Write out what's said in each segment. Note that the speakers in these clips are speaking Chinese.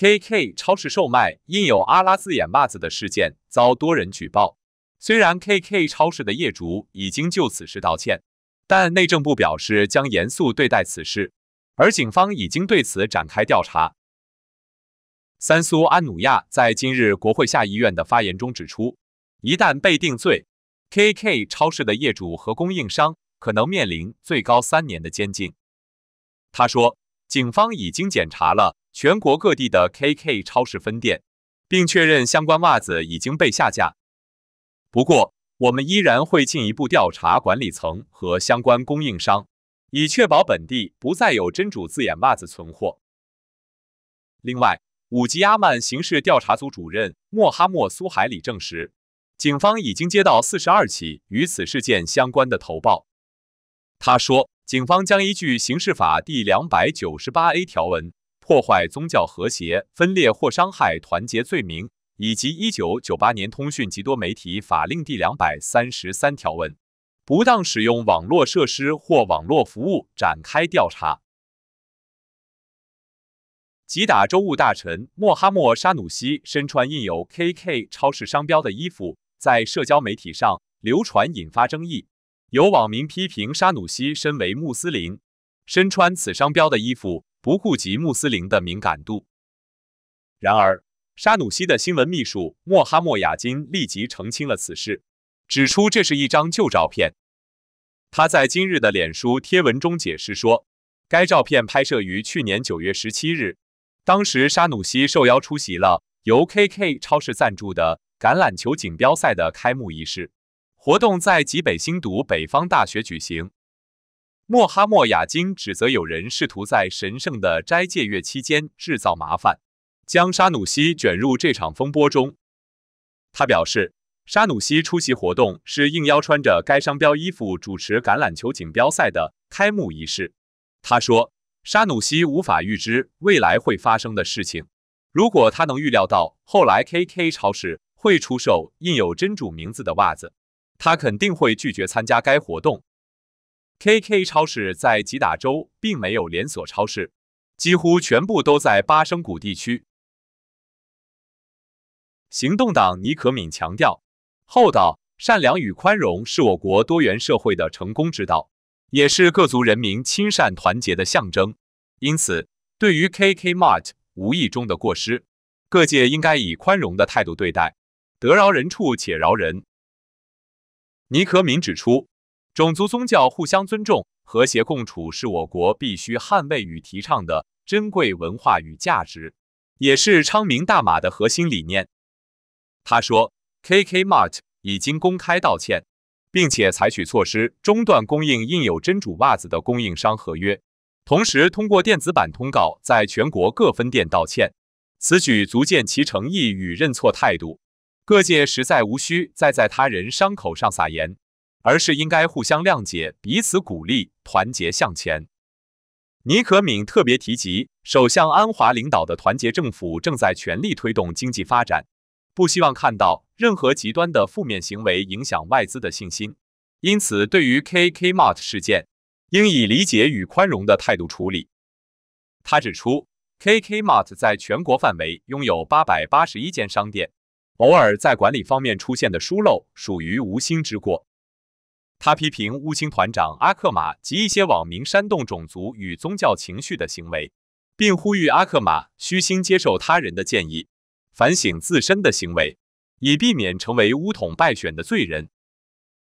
KK 超市售卖印有阿拉字眼袜子的事件遭多人举报，虽然 KK 超市的业主已经就此事道歉，但内政部表示将严肃对待此事，而警方已经对此展开调查。三苏安努亚在今日国会下议院的发言中指出，一旦被定罪，KK 超市的业主和供应商可能面临最高三年的监禁。他说。警方已经检查了全国各地的 KK 超市分店，并确认相关袜子已经被下架。不过，我们依然会进一步调查管理层和相关供应商，以确保本地不再有“真主”字眼袜子存货。另外，五级阿曼刑事调查组主任莫哈莫苏海里证实，警方已经接到四十二起与此事件相关的投报。他说。警方将依据《刑事法》第两百九十八 a 条文，破坏宗教和谐、分裂或伤害团结罪名，以及《一九九八年通讯及多媒体法令》第两百三十三条文，不当使用网络设施或网络服务展开调查。吉打州务大臣莫哈默·沙努西身穿印有 KK 超市商标的衣服，在社交媒体上流传，引发争议。有网民批评沙努西身为穆斯林，身穿此商标的衣服，不顾及穆斯林的敏感度。然而，沙努西的新闻秘书莫哈莫雅金立即澄清了此事，指出这是一张旧照片。他在今日的脸书贴文中解释说，该照片拍摄于去年九月十七日，当时沙努西受邀出席了由 KK 超市赞助的橄榄球锦标赛的开幕仪式。活动在吉北新都北方大学举行。莫哈默雅金指责有人试图在神圣的斋戒月期间制造麻烦，将沙努西卷入这场风波中。他表示，沙努西出席活动是应邀穿着该商标衣服主持橄榄球锦标赛的开幕仪式。他说，沙努西无法预知未来会发生的事情。如果他能预料到后来 KK 超市会出售印有真主名字的袜子。他肯定会拒绝参加该活动。KK 超市在吉打州并没有连锁超市，几乎全部都在巴生谷地区。行动党尼可敏强调，厚道、善良与宽容是我国多元社会的成功之道，也是各族人民亲善团结的象征。因此，对于 KK Mart 无意中的过失，各界应该以宽容的态度对待，得饶人处且饶人。尼可敏指出，种族、宗教互相尊重、和谐共处是我国必须捍卫与提倡的珍贵文化与价值，也是昌明大马的核心理念。他说，KK Mart 已经公开道歉，并且采取措施中断供应印有真主袜子的供应商合约，同时通过电子版通告在全国各分店道歉，此举足见其诚意与认错态度。各界实在无需再在他人伤口上撒盐，而是应该互相谅解，彼此鼓励，团结向前。尼可敏特别提及，首相安华领导的团结政府正在全力推动经济发展，不希望看到任何极端的负面行为影响外资的信心。因此，对于 KK Mart 事件，应以理解与宽容的态度处理。他指出，KK Mart 在全国范围拥有八百八十一间商店。偶尔在管理方面出现的疏漏属于无心之过。他批评乌青团长阿克玛及一些网民煽动种族与宗教情绪的行为，并呼吁阿克玛虚心接受他人的建议，反省自身的行为，以避免成为乌统败选的罪人。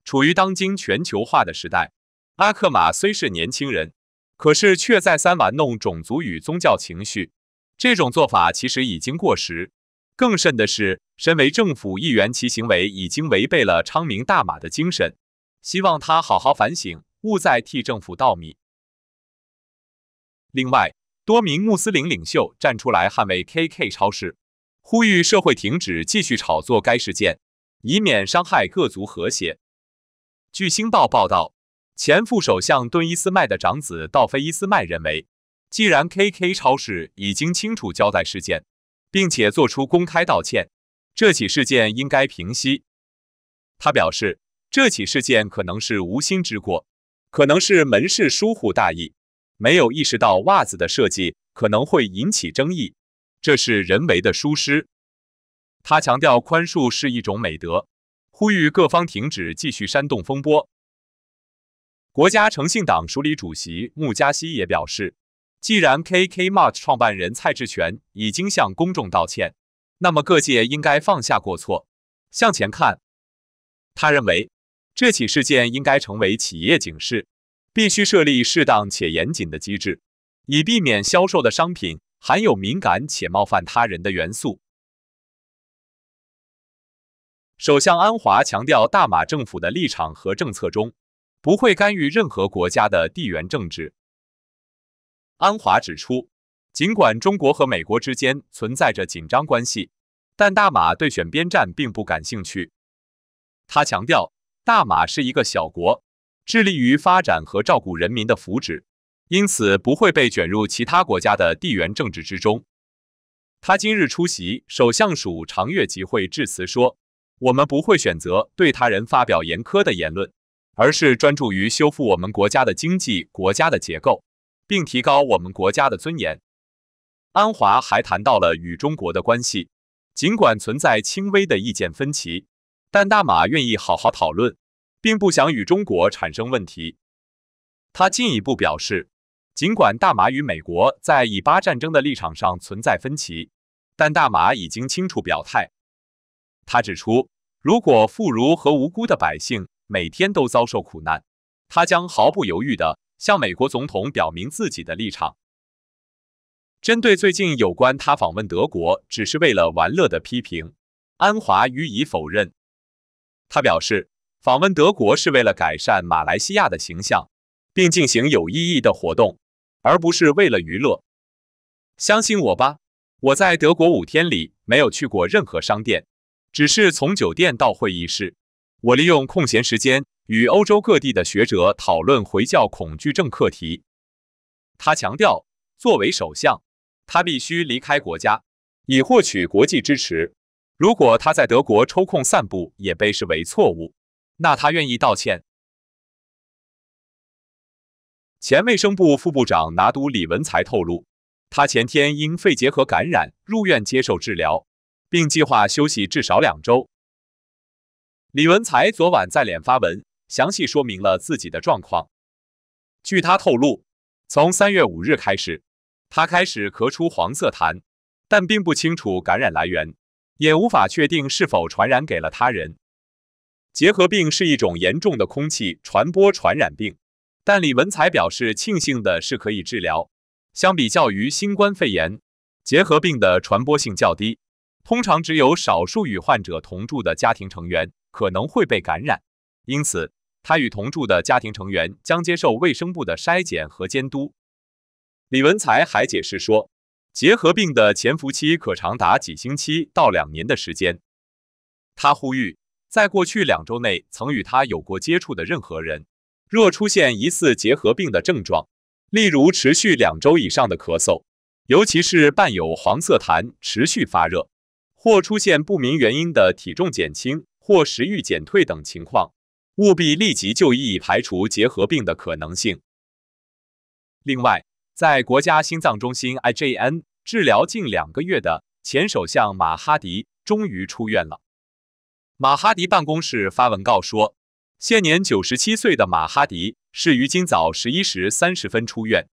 处于当今全球化的时代，阿克玛虽是年轻人，可是却再三玩弄种族与宗教情绪，这种做法其实已经过时。更甚的是，身为政府议员，其行为已经违背了昌明大马的精神。希望他好好反省，勿再替政府倒米。另外，多名穆斯林领袖站出来捍卫 KK 超市，呼吁社会停止继续炒作该事件，以免伤害各族和谐。据星报报道，前副首相敦伊斯迈的长子道菲伊斯迈认为，既然 KK 超市已经清楚交代事件。并且做出公开道歉，这起事件应该平息。他表示，这起事件可能是无心之过，可能是门市疏忽大意，没有意识到袜子的设计可能会引起争议，这是人为的疏失。他强调，宽恕是一种美德，呼吁各方停止继续煽动风波。国家诚信党署理主席穆加西也表示。既然 KK Mart 创办人蔡志权已经向公众道歉，那么各界应该放下过错，向前看。他认为这起事件应该成为企业警示，必须设立适当且严谨的机制，以避免销售的商品含有敏感且冒犯他人的元素。首相安华强调，大马政府的立场和政策中，不会干预任何国家的地缘政治。安华指出，尽管中国和美国之间存在着紧张关系，但大马对选边站并不感兴趣。他强调，大马是一个小国，致力于发展和照顾人民的福祉，因此不会被卷入其他国家的地缘政治之中。他今日出席首相署长月集会致辞说：“我们不会选择对他人发表严苛的言论，而是专注于修复我们国家的经济国家的结构。”并提高我们国家的尊严。安华还谈到了与中国的关系，尽管存在轻微的意见分歧，但大马愿意好好讨论，并不想与中国产生问题。他进一步表示，尽管大马与美国在以巴战争的立场上存在分歧，但大马已经清楚表态。他指出，如果妇孺和无辜的百姓每天都遭受苦难，他将毫不犹豫的。向美国总统表明自己的立场。针对最近有关他访问德国只是为了玩乐的批评，安华予以否认。他表示，访问德国是为了改善马来西亚的形象，并进行有意义的活动，而不是为了娱乐。相信我吧，我在德国五天里没有去过任何商店，只是从酒店到会议室。我利用空闲时间。与欧洲各地的学者讨论回教恐惧症课题，他强调，作为首相，他必须离开国家以获取国际支持。如果他在德国抽空散步也被视为错误，那他愿意道歉。前卫生部副部长拿督李文才透露，他前天因肺结核感染入院接受治疗，并计划休息至少两周。李文才昨晚在脸发文。详细说明了自己的状况。据他透露，从三月五日开始，他开始咳出黄色痰，但并不清楚感染来源，也无法确定是否传染给了他人。结核病是一种严重的空气传播传染病，但李文才表示，庆幸的是可以治疗。相比较于新冠肺炎，结核病的传播性较低，通常只有少数与患者同住的家庭成员可能会被感染，因此。他与同住的家庭成员将接受卫生部的筛检和监督。李文才还解释说，结核病的潜伏期可长达几星期到两年的时间。他呼吁，在过去两周内曾与他有过接触的任何人，若出现疑似结核病的症状，例如持续两周以上的咳嗽，尤其是伴有黄色痰、持续发热，或出现不明原因的体重减轻或食欲减退等情况。务必立即就医，排除结核病的可能性。另外，在国家心脏中心 IJN 治疗近两个月的前首相马哈迪终于出院了。马哈迪办公室发文告说，现年九十七岁的马哈迪是于今早十一时三十分出院。